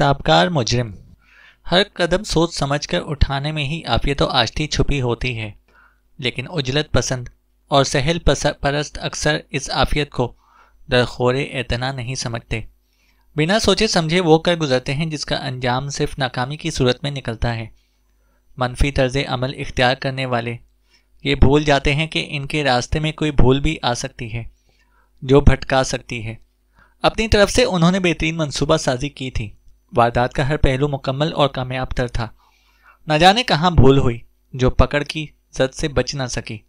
ताबकार मुजरिम हर कदम सोच समझ कर उठाने में ही आफियत आश्ती छुपी होती है लेकिन उजलत पसंद और सहल परस्त अक्सर इस आफियत को दरखोर एतना नहीं समझते बिना सोचे समझे वो कर गुजरते हैं जिसका अंजाम सिर्फ नाकामी की सूरत में निकलता है मनफी तर्ज अमल इख्तियार करने वाले ये भूल जाते हैं कि इनके रास्ते में कोई भूल भी आ सकती है जो भटका सकती है अपनी तरफ से उन्होंने बेहतरीन मनसूबा साजी की थी वारदात का हर पहलू मुकम्मल और कामयाब तर था न जाने कहाँ भूल हुई जो पकड़ की जद से बच ना सकी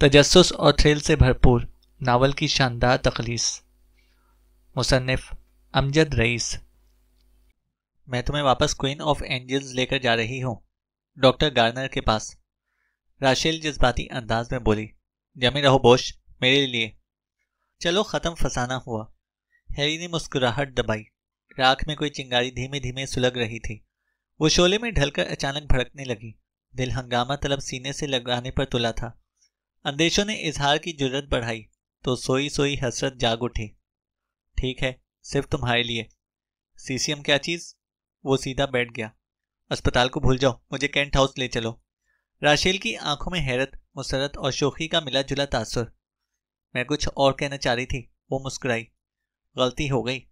तजस्स और थ्रिल से भरपूर नावल की शानदार तखलीस मुसनफ़ अमजद रईस मैं तुम्हें वापस क्वीन ऑफ एंजल्स लेकर जा रही हूँ डॉक्टर गार्नर के पास राशेल जज्बाती अंदाज में बोली जमे रहो बोश मेरे लिए चलो ख़त्म फसाना हुआ हैरी ने मुस्कुराहट दबाई राख में कोई चिंगारी धीमे धीमे सुलग रही थी वो शोले में ढलकर अचानक भड़कने लगी दिल हंगामा तलब सीने से लगाने पर तुला था अंदेशों ने इजहार की जरूरत बढ़ाई तो सोई सोई हसरत जाग उठी ठीक है सिर्फ तुम्हारे लिए सीसीएम क्या चीज़ वो सीधा बैठ गया अस्पताल को भूल जाओ मुझे कैंट हाउस ले चलो राशेल की आंखों में हैरत मुसरत और शोखी का मिला जुला तासुर मैं कुछ और कहना चाह रही थी वो मुस्कुराई गलती हो गई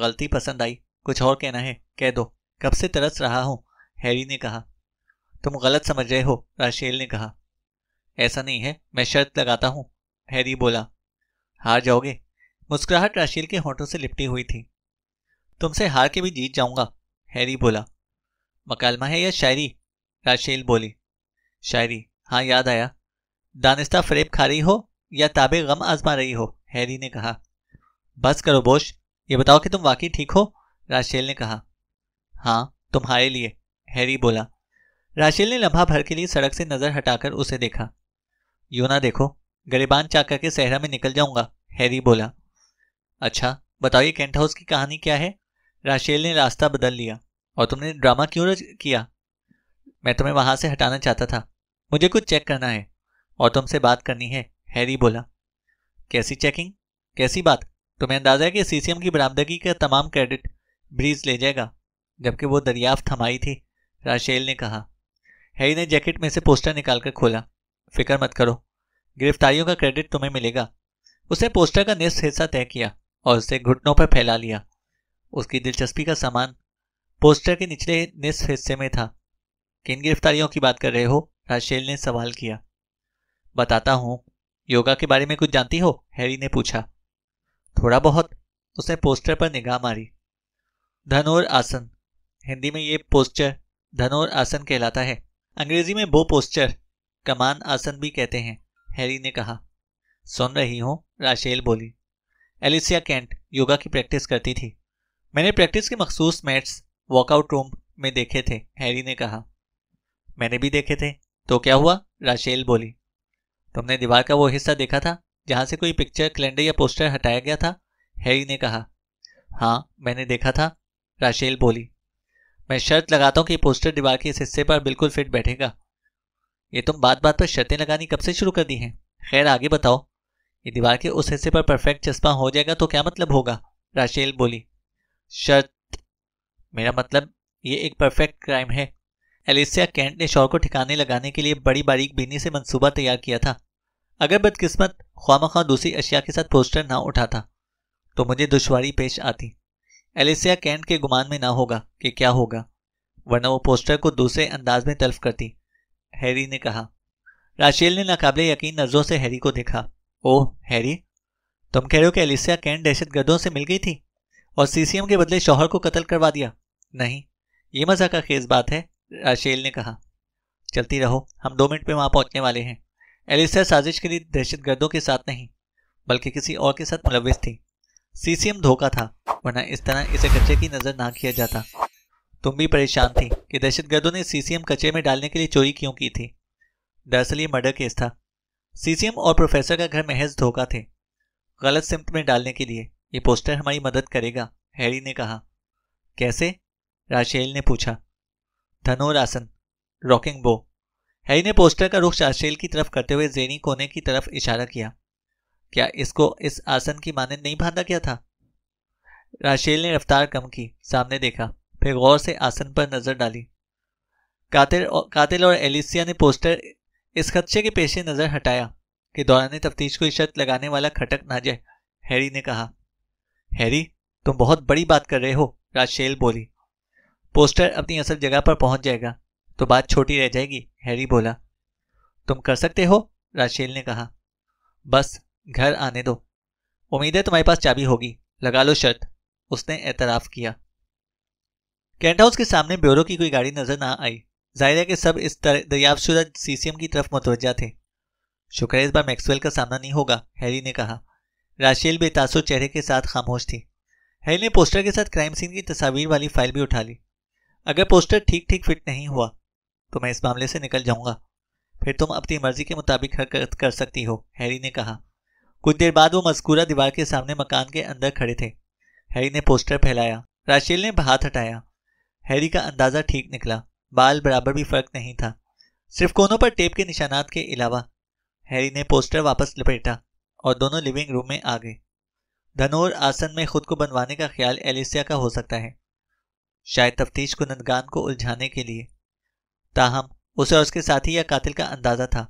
गलती पसंद आई कुछ और कहना है कह दो कब से तरस रहा हूँ हैरी ने कहा तुम गलत समझ रहे हो राशेल ने कहा ऐसा नहीं है मैं शर्त लगाता हूँ हैरी बोला हार जाओगे मुस्कुराहट राशेल के होठों से लिपटी हुई थी तुमसे हार के भी जीत जाऊंगा हैरी बोला मकालमा है या शायरी राशेल बोली शायरी हाँ याद आया दानिस्ता फरेब खा रही हो या ताबे गम आजमा रही हो हैरी ने कहा बस करो बोश ये बताओ कि तुम वाकई ठीक हो राशेल ने कहा हाँ तुम्हारे लिए हैरी बोला राशेल ने लम्हा भर के लिए सड़क से नजर हटाकर उसे देखा योना ना देखो गरीबान चाकर के सहरा में निकल जाऊंगा हैरी बोला अच्छा बताओ ये कैंट हाउस की कहानी क्या है राशेल ने रास्ता बदल लिया और तुमने ड्रामा क्यों किया मैं तुम्हें वहां से हटाना चाहता था मुझे कुछ चेक करना है और तुमसे बात करनी है हैरी बोला कैसी चेकिंग कैसी बात तुम्हें अंदाजा है कि सीसीएम की बरामदगी का तमाम क्रेडिट ब्रीज ले जाएगा जबकि वो दरियाफ्त थमाई थी राशेल ने कहा हैरी ने जैकेट में से पोस्टर निकालकर खोला फिक्र मत करो गिरफ्तारियों का क्रेडिट तुम्हें मिलेगा उसने पोस्टर का निस्फ हिस्सा तय किया और उसे घुटनों पर फैला लिया उसकी दिलचस्पी का सामान पोस्टर के निचले निस्फ हिस्से में था किन गिरफ्तारियों की बात कर रहे हो राशेल ने सवाल किया बताता हूँ योगा के बारे में कुछ जानती हो हैरी ने पूछा थोड़ा बहुत उसने पोस्टर पर निगाह मारी धनोर आसन हिंदी में ये पोस्चर धनोर आसन कहलाता है अंग्रेजी में बो पोस्चर कमान आसन भी कहते हैं हैरी ने कहा सुन रही हूँ राशेल बोली एलिसिया कैंट योगा की प्रैक्टिस करती थी मैंने प्रैक्टिस के मखसूस मैट्स वॉकआउट रूम में देखे थे हैरी ने कहा मैंने भी देखे थे तो क्या हुआ राशेल बोली तुमने दीवार का वो हिस्सा देखा था जहां से कोई पिक्चर कैलेंडर या पोस्टर हटाया गया था हैरी ने कहा हाँ मैंने देखा था राशेल बोली मैं शर्त लगाता हूँ कि पोस्टर दीवार के इस हिस्से पर बिल्कुल फिट बैठेगा ये तुम बात बात पर शर्तें लगानी कब से शुरू कर दी हैं खैर आगे बताओ ये दीवार के उस हिस्से पर परफेक्ट चस्पा हो जाएगा तो क्या मतलब होगा राशेल बोली शर्त मेरा मतलब ये एक परफेक्ट क्राइम है एलिसिया कैंट ने शोर को ठिकाने लगाने के लिए बड़ी बारीक बीनी से मंसूबा तैयार किया था अगर बदकिस्मत ख्वाम खां दूसरी अशिया के साथ पोस्टर ना उठाता तो मुझे दुशारी पेश आती एलिसिया कैंट के गुमान में ना होगा कि क्या होगा वरना वो पोस्टर को दूसरे अंदाज में तल्फ करती हैरी ने कहा राशेल ने नाकबले यकीन नजरों से हैरी को देखा ओह हैरी तुम कह रहे हो कि एलिसिया कैंट दहशत गर्दों से मिल गई थी और सीसीएम के बदले शोहर को कत्ल करवा दिया नहीं ये मजा का खेज बात है राशेल ने कहा चलती रहो हम दो मिनट में वहां पहुंचने वाले हैं एलिसा साजिश के लिए दहशत गर्दों के साथ नहीं बल्कि किसी और के साथ मुलविस थी सीसीएम धोखा था वरना इस तरह इसे कच्चे की नज़र ना किया जाता तुम भी परेशान थी कि दहशतगर्दों ने सीसीएम कच्चे में डालने के लिए चोरी क्यों की थी दरअसल ये मर्डर केस था सीसीएम और प्रोफेसर का घर महज धोखा थे गलत सिमत में डालने के लिए ये पोस्टर हमारी मदद करेगा हैरी ने कहा कैसे राशेल ने पूछा धनोरासन रॉकिंग बो हैरी ने पोस्टर का रुख चार्चेल की तरफ करते हुए जेनी कोने की तरफ इशारा किया क्या इसको इस आसन की माने नहीं बांधा गया था राशेल ने रफ्तार कम की सामने देखा फिर गौर से आसन पर नजर डाली कातिल और, कातिल और एलिसिया ने पोस्टर इस खदशे के पेशे नजर हटाया कि दौरान तफ्तीश को शर्त लगाने वाला खटक ना जाए हैरी ने कहा हैरी तुम बहुत बड़ी बात कर रहे हो राशेल बोली पोस्टर अपनी असल जगह पर पहुंच जाएगा तो बात छोटी रह जाएगी हैरी बोला तुम कर सकते हो राशेल ने कहा बस घर आने दो उम्मीद है तुम्हारे पास चाबी होगी लगा लो शर्त उसने एतराफ़ किया कैंट हाउस के सामने ब्यूरो की कोई गाड़ी नजर ना आई जाहिर है कि सब इस दरियाफ्तशुदा सीसीएम की तरफ मुतवजा थे शुक्र इस बार मैक्सवेल का सामना नहीं होगा हैरी ने कहा राशेल बेतासुर चेहरे के साथ खामोश थी हैरी ने पोस्टर के साथ क्राइम सीन की तस्वीर वाली फाइल भी उठा ली अगर पोस्टर ठीक ठीक फिट नहीं हुआ तो मैं इस मामले से निकल जाऊंगा फिर तुम अपनी मर्जी के मुताबिक हरकत कर सकती हो हैरी ने कहा कुछ देर बाद वो मजकूरा दीवार के सामने मकान के अंदर खड़े थे हैरी ने पोस्टर फैलाया राशेल ने हाथ हटाया हैरी का अंदाज़ा ठीक निकला बाल बराबर भी फर्क नहीं था सिर्फ कोनों पर टेप के निशानात के अलावा हैरी ने पोस्टर वापस लपेटा और दोनों लिविंग रूम में आ गए धनोर आसन में खुद को बनवाने का ख्याल एलिसिया का हो सकता है शायद तफ्तीश नंदगान को उलझाने के लिए ताहम उसे और उसके साथी या कातिल का अंदाज़ा था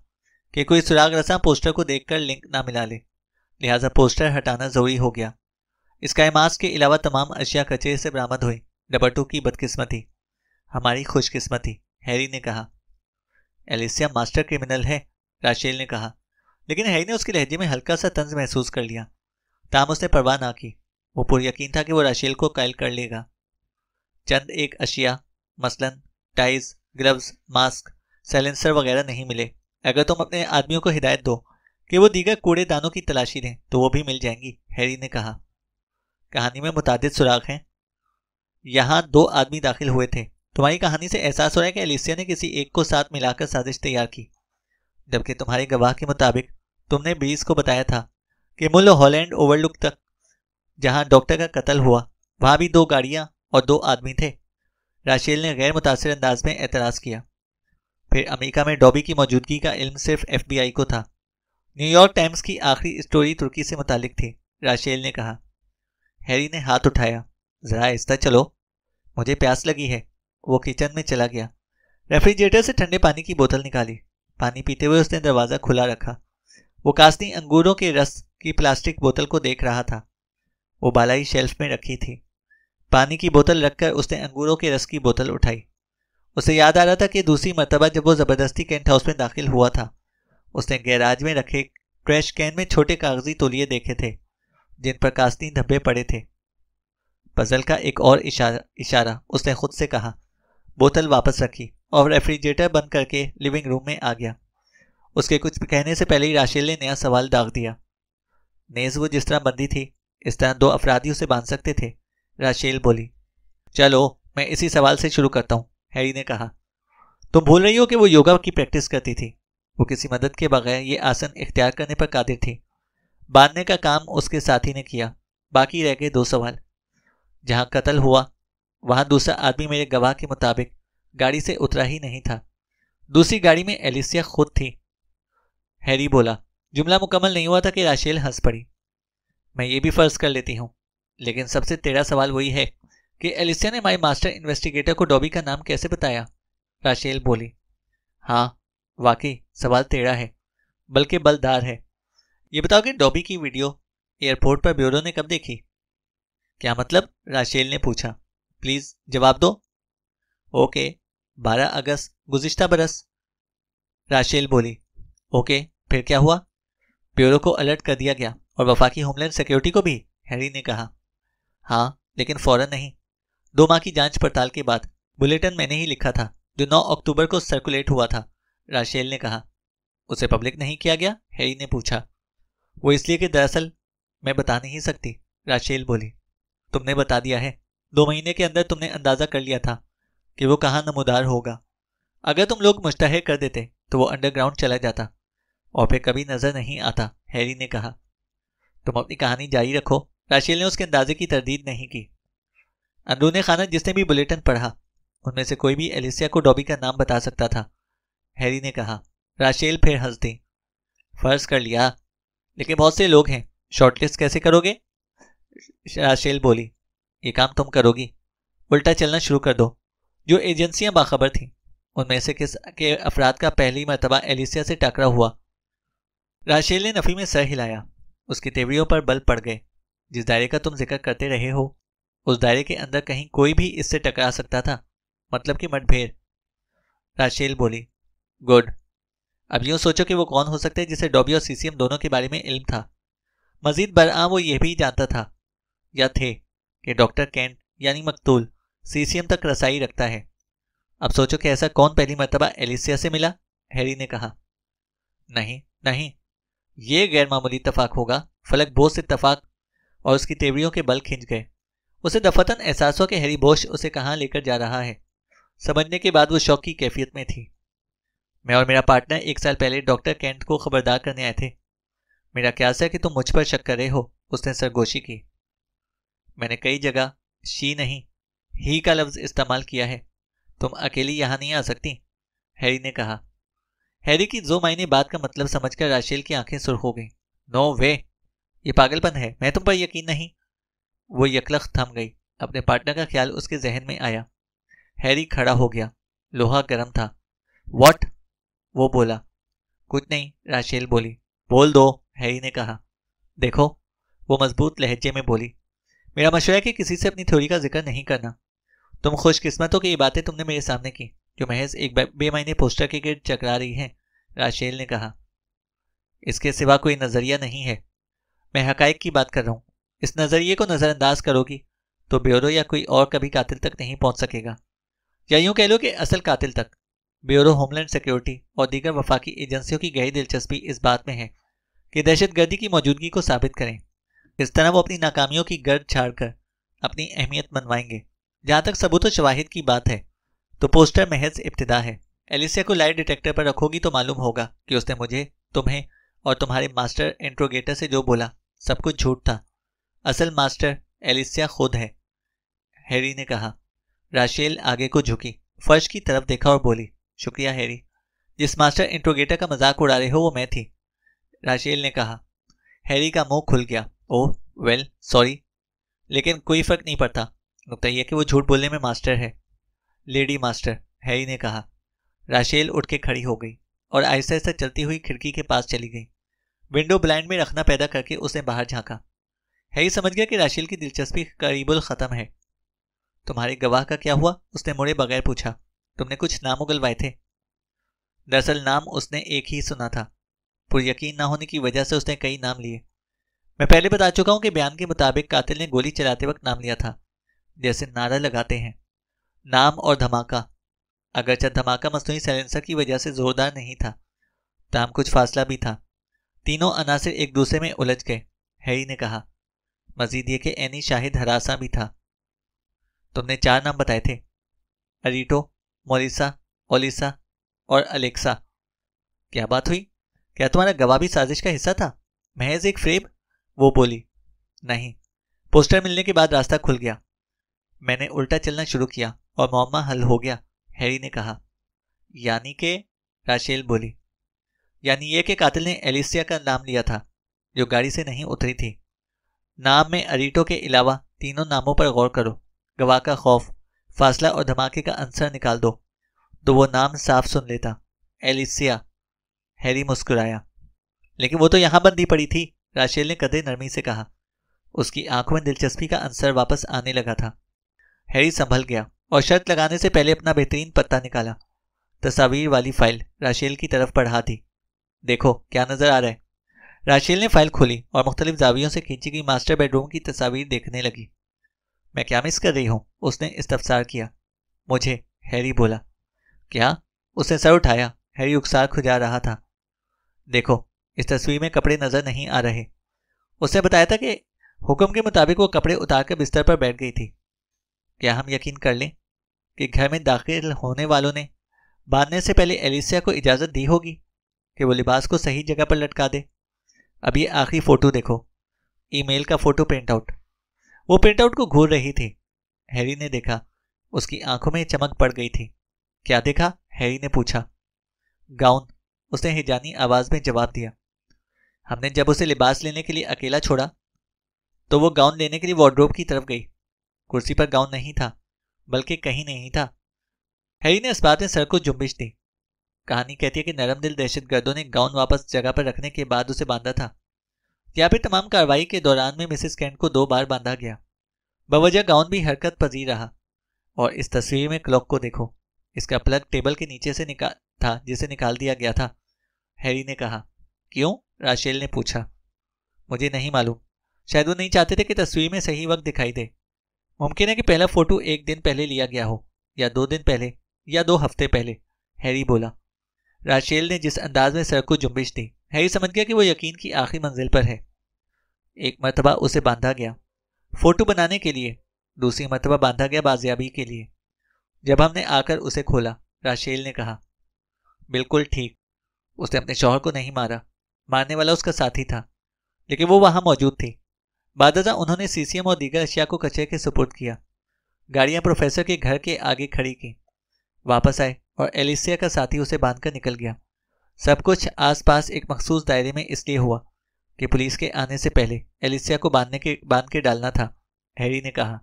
कि कोई सुराग रसा पोस्टर को देखकर लिंक ना मिला ले लिहाजा पोस्टर हटाना ज़रूरी हो गया इसका इमास के अलावा तमाम अशिया कचरे से बरामद हुई डबटू की बदकिस्मती हमारी खुशकिस्मती हैरी ने कहा एलिसिया मास्टर क्रिमिनल है राशेल ने कहा लेकिन हैरी ने उसके लहजे में हल्का सा तंज महसूस कर लिया ताम उसने परवाह ना की वो पुरयकीन था कि वो राशेल को कैल कर लेगा चंद एक अशिया मसलन टाइज ग्लव्स मास्क सैलेंसर वगैरह नहीं मिले अगर तुम अपने आदमियों को हिदायत दो कि वो दीगर कूड़ेदानों की तलाशी दें तो वो भी मिल जाएंगी हैरी ने कहा कहानी में मुताद सुराख हैं यहाँ दो आदमी दाखिल हुए थे तुम्हारी कहानी से एहसास हो रहा है कि एलिसिया ने किसी एक को साथ मिलाकर साजिश तैयार की जबकि तुम्हारे गवाह के मुताबिक तुमने बीस को बताया था कि मुल हॉलैंड ओवरलुक तक जहाँ डॉक्टर का कत्ल हुआ वहाँ भी दो गाड़ियाँ और दो आदमी थे राशेल ने गैर मुतासर अंदाज में एतराज़ किया फिर अमेरिका में डॉबी की मौजूदगी का इल्म सिर्फ एफबीआई को था न्यूयॉर्क टाइम्स की आखिरी स्टोरी तुर्की से मुतालिक थी राशेल ने कहा हैरी ने हाथ उठाया ज़रा आहिस्ता चलो मुझे प्यास लगी है वो किचन में चला गया रेफ्रिजरेटर से ठंडे पानी की बोतल निकाली पानी पीते हुए उसने दरवाज़ा खुला रखा वो कास्ती अंगूरों के रस की प्लास्टिक बोतल को देख रहा था वो बालाई शेल्फ में रखी थी पानी की बोतल रखकर उसने अंगूरों के रस की बोतल उठाई उसे याद आ रहा था कि दूसरी मरतबा जब वो ज़बरदस्ती कैंट हाउस में दाखिल हुआ था उसने गैराज में रखे ट्रैश कैन में छोटे कागजी तोलिए देखे थे जिन पर कास्ती धब्बे पड़े थे पजल का एक और इशारा इशारा उसने खुद से कहा बोतल वापस रखी और रेफ्रिजरेटर बंद करके लिविंग रूम में आ गया उसके कुछ कहने से पहले ही राशेल ने नया सवाल दाग दिया नेज वो जिस तरह बंदी थी इस तरह दो अफराधी उसे बांध सकते थे राशेल बोली चलो मैं इसी सवाल से शुरू करता हूँ हैरी ने कहा तुम भूल रही हो कि वो योगा की प्रैक्टिस करती थी वो किसी मदद के बगैर ये आसन इख्तियार करने पर कादिर थी बांधने का काम उसके साथी ने किया बाकी रह गए दो सवाल जहाँ कत्ल हुआ वहाँ दूसरा आदमी मेरे गवाह के मुताबिक गाड़ी से उतरा ही नहीं था दूसरी गाड़ी में एलिसिया खुद थी हैरी बोला जुमला मुकम्मल नहीं हुआ था कि राशेल हंस पड़ी मैं ये भी फर्ज कर लेती हूँ लेकिन सबसे तेरा सवाल वही है कि एलिसिया ने माई मास्टर इन्वेस्टिगेटर को डॉबी का नाम कैसे बताया राशेल बोली हाँ वाकई सवाल तेरा है बल्कि बलदार है ये बताओ कि डॉबी की वीडियो एयरपोर्ट पर ब्यूरो ने कब देखी क्या मतलब राशेल ने पूछा प्लीज़ जवाब दो ओके 12 अगस्त गुज्त बरस राशेल बोली ओके फिर क्या हुआ ब्यूरो को अलर्ट कर दिया गया और वफाकी होमलैंड सिक्योरिटी को भी हैरी ने कहा हाँ लेकिन फौरन नहीं दो माह की जांच पड़ताल के बाद बुलेटिन मैंने ही लिखा था जो 9 अक्टूबर को सर्कुलेट हुआ था राशेल ने कहा उसे पब्लिक नहीं किया गया हैरी ने पूछा वो इसलिए कि दरअसल मैं बता नहीं सकती राशेल बोली तुमने बता दिया है दो महीने के अंदर तुमने अंदाज़ा कर लिया था कि वो कहाँ नमोदार होगा अगर तुम लोग मुश्तहिर कर देते तो वो अंडरग्राउंड चला जाता और फिर कभी नज़र नहीं आता हैरी ने कहा तुम अपनी कहानी जारी रखो राशिल ने उसके अंदाजे की तरदीद नहीं की अंदरून खाना जिसने भी बुलेटिन पढ़ा उनमें से कोई भी एलिसिया को डॉबी का नाम बता सकता था हैरी ने कहा राशेल फिर हंस दी फर्ज कर लिया लेकिन बहुत से लोग हैं शॉर्टलिस्ट कैसे करोगे राशेल बोली ये काम तुम करोगी उल्टा चलना शुरू कर दो जो एजेंसियां बाखबर थीं उनमें से किस के अफराद का पहली मरतबा एलिसिया से टकरा हुआ राशेल ने नफी में सर हिलाया उसकी तेवड़ियों पर बल पड़ गए जिस दायरे का तुम जिक्र करते रहे हो उस दायरे के अंदर कहीं कोई भी इससे टकरा सकता था मतलब कि मठभेर राशेल बोली गुड अब यूं सोचो कि वो कौन हो सकते हैं जिसे डॉबी और सीसीएम दोनों के बारे में इल्म था मजीद बरआ वो यह भी जानता था या थे कि डॉक्टर कैंट यानी मकतूल सीसीएम तक रसाई रखता है अब सोचो कि ऐसा कौन पहली मरतबा एलिसिया से मिला हैरी ने कहा नहीं नहीं ये गैर मामूली इतफाक होगा फलक बोस इतफाक और उसकी तेवड़ियों के बल खिंच गए उसे दफतन एहसास हुआ कि हैरी बोश उसे कहाँ लेकर जा रहा है समझने के बाद वो शौक की कैफियत में थी मैं और मेरा पार्टनर एक साल पहले डॉक्टर कैंट को खबरदार करने आए थे मेरा ख्याल है कि तुम मुझ पर शक कर रहे हो उसने सरगोशी की मैंने कई जगह शी नहीं ही का लफ्ज़ इस्तेमाल किया है तुम अकेली यहां नहीं आ सकती हैरी ने कहा हैरी की जो मायने बात का मतलब समझकर राशेल की आंखें सुर हो गईं नो वे ये पागलपन है मैं तुम पर यकीन नहीं वो यकलख थम गई अपने पार्टनर का ख्याल उसके जहन में आया हैरी खड़ा हो गया लोहा गर्म था वॉट वो बोला कुछ नहीं राशेल बोली बोल दो हैरी ने कहा देखो वो मजबूत लहजे में बोली मेरा मशवरा है कि किसी से अपनी थ्योरी का जिक्र नहीं करना तुम खुशकिस्मत हो कि ये बातें तुमने मेरे सामने की जो महज एक बेमायने पोस्टर के गिर चकरा रही हैं राशेल ने कहा इसके सिवा कोई नज़रिया नहीं है मैं हकैक की बात कर रहा हूँ इस नज़रिए को नज़रअंदाज करोगी तो ब्योरो या कोई और कभी कातिल तक नहीं पहुँच सकेगा या यूँ कह लो कि असल कातिल तक ब्यूरो होमलैंड सिक्योरिटी और दीगर वफाकी एजेंसियों की गहरी दिलचस्पी इस बात में है कि दहशतगर्दी की मौजूदगी को साबित करें इस तरह वो अपनी नाकामियों की गर्द छाड़ कर अपनी अहमियत मनवाएंगे जहाँ तक सबूत शवाहिद की बात है तो पोस्टर महज इब्तदा है एलिसिया को लाइट डिटेक्टर पर रखोगी तो मालूम होगा कि उसने मुझे तुम्हें और तुम्हारे मास्टर इंट्रोगेटर से जो बोला सब कुछ झूठ था असल मास्टर एलिसिया खुद है हैरी ने कहा राशेल आगे को झुकी फर्श की तरफ देखा और बोली शुक्रिया हैरी जिस मास्टर इंट्रोगेटर का मजाक उड़ा रहे हो वो मैं थी राशेल ने कहा हैरी का मुंह खुल गया ओह वेल सॉरी लेकिन कोई फर्क नहीं पड़ता नुकता यह कि वो झूठ बोलने में मास्टर है लेडी मास्टर हैरी ने कहा राशेल उठ के खड़ी हो गई और आहिस्ता आहिस्ता चलती हुई खिड़की के पास चली गई विंडो ब्लाइंड में रखना पैदा करके उसने बाहर झांका हैरी समझ गया कि राशिल की दिलचस्पी करीबुल ख़त्म है तुम्हारे गवाह का क्या हुआ उसने मुड़े बगैर पूछा तुमने कुछ नाम उगलवाए थे दरअसल नाम उसने एक ही सुना था पुरयकीन ना होने की वजह से उसने कई नाम लिए मैं पहले बता चुका हूं कि बयान के मुताबिक कातिल ने गोली चलाते वक्त नाम लिया था जैसे नारा लगाते हैं नाम और धमाका अगरचा धमाका मसनू सैलेंसर की वजह से जोरदार नहीं था दाम कुछ फासला भी था तीनों अनासर एक दूसरे में उलझ गए हैरी ने कहा मजीद ये कि एनी शाहिद हरासा भी था तुमने चार नाम बताए थे अरीटो मोलिसा ओलिसा और अलेक्सा क्या बात हुई क्या तुम्हारा गवाह भी साजिश का हिस्सा था महज एक फ्रेब वो बोली नहीं पोस्टर मिलने के बाद रास्ता खुल गया मैंने उल्टा चलना शुरू किया और मामा हल हो गया हैरी ने कहा यानी के राशेल बोली यानी ये कि कातिल ने एलिसिया का नाम लिया था जो गाड़ी से नहीं उतरी थी नाम में अरीटो के अलावा तीनों नामों पर गौर करो गवाह का खौफ फासला और धमाके का आंसर निकाल दो तो वो नाम साफ सुन लेता एलिसिया हैरी मुस्कुराया लेकिन वो तो यहां बंदी पड़ी थी राशेल ने कदे नरमी से कहा उसकी आंखों में दिलचस्पी का आंसर वापस आने लगा था हैरी संभल गया और शर्त लगाने से पहले अपना बेहतरीन पत्ता निकाला तस्वीर वाली फाइल राशेल की तरफ पढ़ा थी देखो क्या नज़र आ रहा है राशील ने फाइल खोली और मुख्तलिफ जावियों से खींची गई मास्टर बेडरूम की तस्वीर देखने लगी मैं क्या मिस कर रही हूँ उसने इस्तफसार किया मुझे हैरी बोला क्या उसने सर उठाया हैरी उकसार खुजा रहा था देखो इस तस्वीर में कपड़े नज़र नहीं आ रहे उसने बताया था कि हुक्म के मुताबिक वो कपड़े उतार कर बिस्तर पर बैठ गई थी क्या हम यकीन कर लें कि घर में दाखिल होने वालों ने बांधने से पहले एलिसिया को इजाज़त दी होगी कि वो लिबास को सही जगह पर लटका दे अब ये आखिरी फ़ोटो देखो ईमेल का फ़ोटो प्रिंट आउट वो प्रिंट आउट को घूर रही थी हैरी ने देखा उसकी आंखों में चमक पड़ गई थी क्या देखा हैरी ने पूछा गाउन उसने हिजानी आवाज़ में जवाब दिया हमने जब उसे लिबास लेने के लिए अकेला छोड़ा तो वो गाउन लेने के लिए वार्ड्रोब की तरफ गई कुर्सी पर गाउन नहीं था बल्कि कहीं नहीं था हैरी ने इस बात में सर को जुम्बिश दी कहानी कहती है कि नरम दिल दहशत गर्दों ने गाउन वापस जगह पर रखने के बाद उसे बांधा था या फिर तमाम कार्रवाई के दौरान में मिसिस कैंट को दो बार बांधा गया बवजह गाउन भी हरकत पजीर रहा और इस तस्वीर में क्लॉक को देखो इसका प्लग टेबल के नीचे से निकाल था जिसे निकाल दिया गया था हैरी ने कहा क्यों राशेल ने पूछा मुझे नहीं मालूम शायद वो नहीं चाहते थे कि तस्वीर में सही वक्त दिखाई दे मुमकिन है कि पहला फोटो एक दिन पहले लिया गया हो या दो दिन पहले या दो हफ्ते पहले हैरी बोला राशेल ने जिस अंदाज में सर को जुम्बिश दी हैरी समझ गया कि वो यकीन की आखिरी मंजिल पर है एक मरतबा उसे बांधा गया फोटो बनाने के लिए दूसरी मरतबा बांधा गया बाजियाबी के लिए जब हमने आकर उसे खोला राशेल ने कहा बिल्कुल ठीक उसने अपने शौहर को नहीं मारा मारने वाला उसका साथी था लेकिन वो वहां मौजूद थी बादजा उन्होंने सीसीएम और दीगर अशिया को कचरे के सुपुर्द किया गाड़ियां प्रोफेसर के घर के आगे खड़ी की वापस आए और एलिसिया का साथी उसे बांधकर निकल गया सब कुछ आसपास एक मखसूस दायरे में इसलिए हुआ कि पुलिस के आने से पहले एलिसिया को बांधने के बांध के डालना था हैरी ने कहा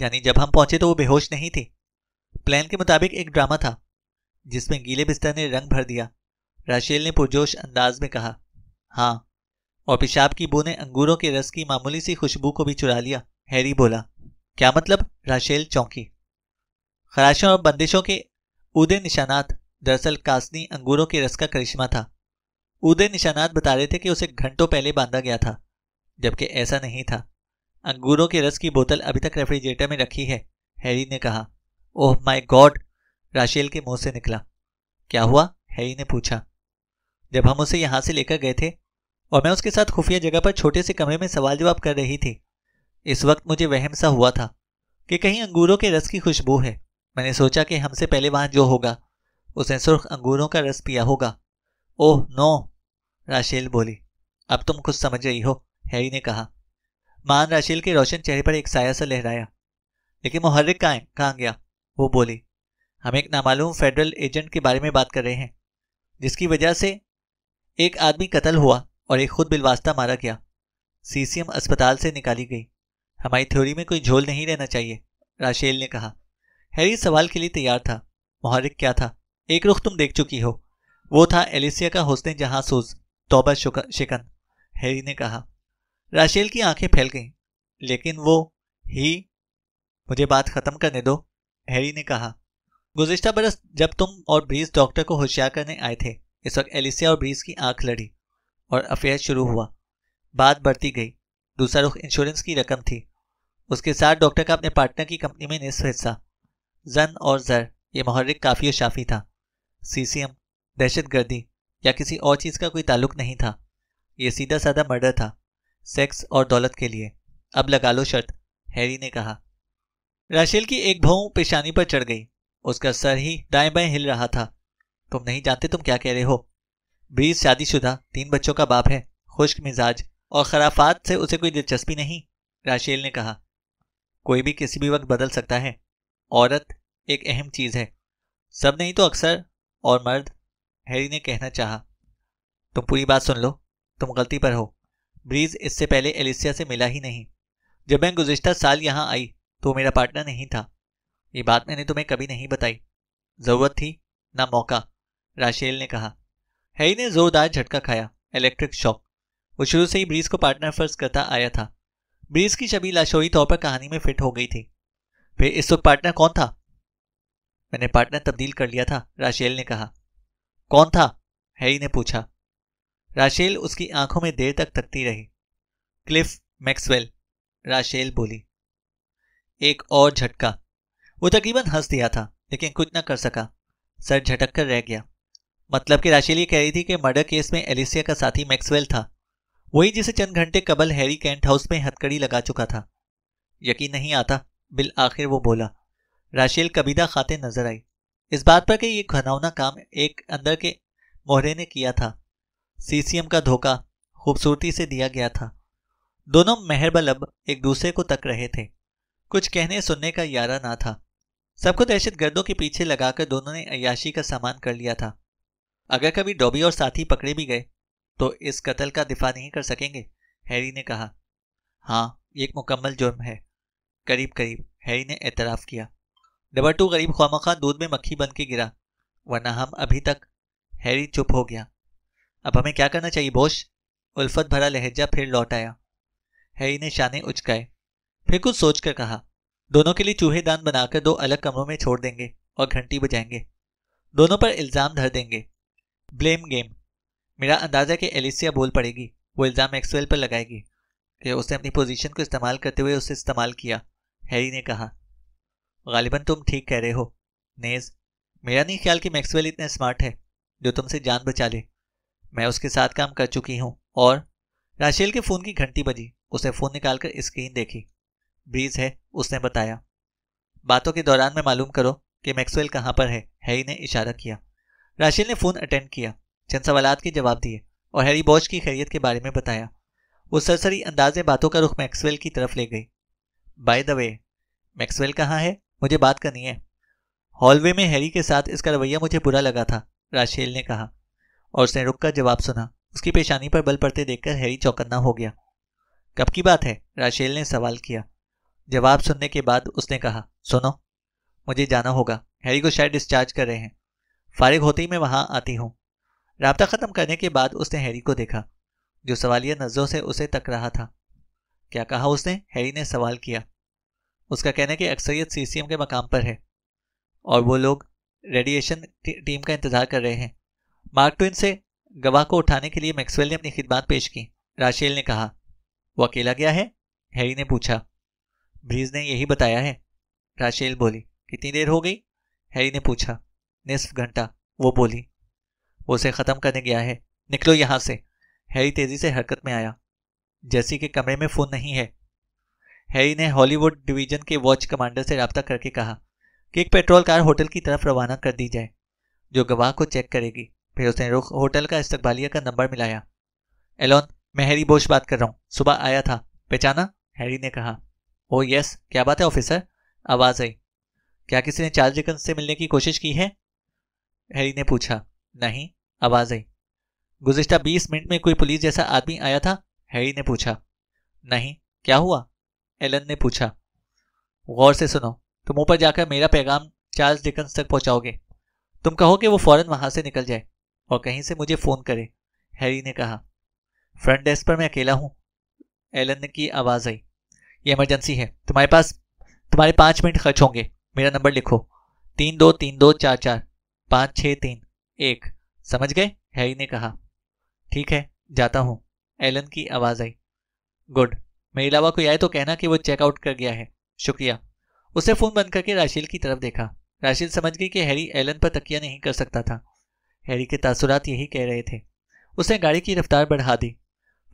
यानी जब हम पहुंचे तो वो बेहोश नहीं थी प्लान के मुताबिक एक ड्रामा था जिसमें गीले बिस्तर ने रंग भर दिया राशेल ने पुरजोश अंदाज में कहा हाँ और पेशाब की बू ने अंगूरों के रस की मामूली सी खुशबू को भी चुरा लिया हैरी बोला क्या मतलब राशेल चौंकी खराशों और बंदिशों के उदय निशानात दरअसल कासनी अंगूरों के रस का करिश्मा था उदय निशानात बता रहे थे कि उसे घंटों पहले बांधा गया था जबकि ऐसा नहीं था अंगूरों के रस की बोतल अभी तक रेफ्रिजरेटर में रखी है हैरी ने कहा ओह माय गॉड राशेल के मुंह से निकला क्या हुआ हैरी ने पूछा जब हम उसे यहां से लेकर गए थे और मैं उसके साथ खुफिया जगह पर छोटे से कमरे में सवाल जवाब कर रही थी इस वक्त मुझे वहम सा हुआ था कि कहीं अंगूरों के रस की खुशबू है मैंने सोचा कि हमसे पहले वहां जो होगा उसने सुर्ख अंगूरों का रस पिया होगा ओह नो राशेल बोली अब तुम कुछ समझ रही हो हैरी ने कहा मान राशेल के रोशन चेहरे पर एक साया सा लहराया लेकिन मुहर्रिक कहाँ कहाँ गया वो बोली हम एक नामालूम फेडरल एजेंट के बारे में बात कर रहे हैं जिसकी वजह से एक आदमी कत्ल हुआ और एक खुद बिलवास्ता मारा गया सीसीएम अस्पताल से निकाली गई हमारी थ्योरी में कोई झोल नहीं रहना चाहिए राशेल ने कहा हैरी सवाल के लिए तैयार था मोहरिक क्या था एक रुख तुम देख चुकी हो वो था एलिसिया का जहां सोज तोबा शिकन हैरी ने कहा राशेल की आंखें फैल गईं लेकिन वो ही मुझे बात ख़त्म करने दो हैरी ने कहा गुजशत बरस जब तुम और ब्रीज डॉक्टर को होशियार करने आए थे इस वक्त एलिसिया और ब्रीज की आंख लड़ी और अफेयर शुरू हुआ बात बढ़ती गई दूसरा रुख इंश्योरेंस की रकम थी उसके साथ डॉक्टर का अपने पार्टनर की कंपनी में निस्फ हिस्सा जन और जर ये महर्रिक काफ़ी शाफी था सीसीएम दहशत गर्दी या किसी और चीज़ का कोई ताल्लुक नहीं था ये सीधा साधा मर्डर था सेक्स और दौलत के लिए अब लगा लो शर्त हैरी ने कहा राशेल की एक भौं पेशानी पर चढ़ गई उसका सर ही दाएं बाएं हिल रहा था तुम नहीं जानते तुम क्या कह रहे हो ब्रीज शादीशुदा तीन बच्चों का बाप है खुश्क मिजाज और खराफात से उसे कोई दिलचस्पी नहीं राशेल ने कहा कोई भी किसी भी वक्त बदल सकता है औरत एक अहम चीज़ है सब नहीं तो अक्सर और मर्द हैरी ने कहना चाहा तुम पूरी बात सुन लो तुम गलती पर हो ब्रीज इससे पहले एलिसिया से मिला ही नहीं जब मैं गुजशत साल यहां आई तो मेरा पार्टनर नहीं था ये बात मैंने तुम्हें कभी नहीं बताई ज़रूरत थी ना मौका राशेल ने कहा हैरी ने जोरदार झटका खाया इलेक्ट्रिक शॉक वो शुरू से ही ब्रीज को पार्टनर फर्ज करता आया था ब्रीज की छवि लाशोरी तौर पर कहानी में फिट हो गई थी फिर इस वक्त पार्टनर कौन था मैंने पार्टनर तब्दील कर लिया था राशेल ने कहा कौन था हैरी ने पूछा राशेल उसकी आंखों में देर तक तकती रही क्लिफ मैक्सवेल राशेल बोली एक और झटका वो तकरीबन हंस दिया था लेकिन कुछ ना कर सका सर झटक कर रह गया मतलब कि राशेल ये कह रही थी कि मर्डर केस में एलिसिया का साथी मैक्सवेल था वही जिसे चंद घंटे कबल हैरी कैंट हाउस में हथकड़ी लगा चुका था यकीन नहीं आता बिल आखिर वो बोला राशेल कबीदा खाते नजर आई इस बात पर कि ये घनौना काम एक अंदर के मोहरे ने किया था सीसीएम का धोखा खूबसूरती से दिया गया था दोनों मेहरबल एक दूसरे को तक रहे थे कुछ कहने सुनने का यारा ना था सबको दहशत गर्दों के पीछे लगाकर दोनों ने अयाशी का सामान कर लिया था अगर कभी डॉबी और साथी पकड़े भी गए तो इस कत्ल का दिफा नहीं कर सकेंगे हैरी ने कहा हाँ ये एक मुकम्मल जुर्म है करीब करीब हैरी ने एतराफ़ किया नंबर टू गरीब खामा खां दूध में मक्खी बन के गिरा वरना हम अभी तक हैरी चुप हो गया अब हमें क्या करना चाहिए बोश उल्फत भरा लहजा फिर लौट आया हैरी ने शाने उचकाए फिर कुछ सोचकर कहा दोनों के लिए चूहे दान बनाकर दो अलग कमरों में छोड़ देंगे और घंटी बजाएंगे दोनों पर इल्ज़ाम धर देंगे ब्लेम गेम मेरा अंदाज़ा है कि एलिसिया बोल पड़ेगी वो इल्ज़ाम एक्सवेल पर लगाएगी कि उसने अपनी पोजीशन को इस्तेमाल करते हुए उसे इस्तेमाल किया हैरी ने कहा गालिबन तुम ठीक कह रहे हो नेज मेरा नहीं ख्याल कि मैक्सवेल इतने स्मार्ट है जो तुमसे जान बचा ले मैं उसके साथ काम कर चुकी हूं और राशेल के फ़ोन की घंटी बजी उसने फ़ोन निकालकर स्क्रीन देखी ब्रीज है उसने बताया बातों के दौरान मैं मालूम करो कि मैक्सवेल कहाँ पर है हैरी ने इशारा किया राशेल ने फ़ोन अटेंड किया चंद सवाल के जवाब दिए और हैरी बॉश की खैरियत के बारे में बताया वो सरसरी अंदाजे बातों का रुख मैक्सवेल की तरफ ले गई बाय द वे मैक्सवेल कहाँ है मुझे बात करनी है हॉलवे में हैरी के साथ इसका रवैया मुझे बुरा लगा था राशेल ने कहा और उसने रुक कर जवाब सुना उसकी पेशानी पर बल पड़ते देखकर हैरी चौकन्ना हो गया कब की बात है राशेल ने सवाल किया जवाब सुनने के बाद उसने कहा सुनो मुझे जाना होगा हैरी को शायद डिस्चार्ज कर रहे हैं फारिग होते ही मैं वहां आती हूँ रबता ख़त्म करने के बाद उसने हैरी को देखा जो सवालिया नज़रों से उसे तक रहा था क्या कहा उसने हैरी ने सवाल किया उसका कहना है कि अक्सरियत सीसीएम के मकाम पर है और वो लोग रेडिएशन टीम का इंतजार कर रहे हैं मार्क ट्विन से गवाह को उठाने के लिए मैक्सवेल ने अपनी खिदमत पेश की राशेल ने कहा वो अकेला गया है हैरी ने पूछा ब्रीज ने यही बताया है राशेल बोली कितनी देर हो गई हैरी ने पूछा निसफ घंटा वो बोली वो उसे ख़त्म करने गया है निकलो यहां से हैरी तेज़ी से हरकत में आया जैसी के कमरे में फ़ोन नहीं है हैरी ने हॉलीवुड डिवीजन के वॉच कमांडर से रबता करके कहा कि एक पेट्रोल कार होटल की तरफ रवाना कर दी जाए जो गवाह को चेक करेगी फिर उसने रुख होटल का इस्तबालिया का नंबर मिलाया एलोन मैं हैरी बोश बात कर रहा हूँ सुबह आया था पहचाना हैरी ने कहा ओ यस क्या बात है ऑफिसर आवाज़ आई क्या किसी ने चार्ल्स जिकन से मिलने की कोशिश की है हैरी ने पूछा नहीं आवाज़ आई गुजशत बीस मिनट में कोई पुलिस जैसा आदमी आया था हैरी ने पूछा नहीं क्या हुआ एलन ने पूछा गौर से सुनो तुम ऊपर जाकर मेरा पैगाम चार्ल्स डिकन्स तक पहुंचाओगे तुम कहो कि वो फौरन वहां से निकल जाए और कहीं से मुझे फ़ोन करे हैरी ने कहा फ्रंट डेस्क पर मैं अकेला हूं एलन की आवाज़ आई ये इमरजेंसी है तुम्हारे पास तुम्हारे पांच मिनट खर्च होंगे मेरा नंबर लिखो तीन दो तीन दो चार चार पाँच छ तीन एक समझ गए हैरी ने कहा ठीक है जाता हूँ एलन की आवाज़ आई गुड मेरे अलावा कोई आए तो कहना कि वो चेकआउट कर गया है शुक्रिया उसे फ़ोन बंद करके राशिल की तरफ देखा राशिल समझ गई कि हैरी एलन पर तकिया नहीं कर सकता था हैरी के तासुरात यही कह रहे थे उसने गाड़ी की रफ्तार बढ़ा दी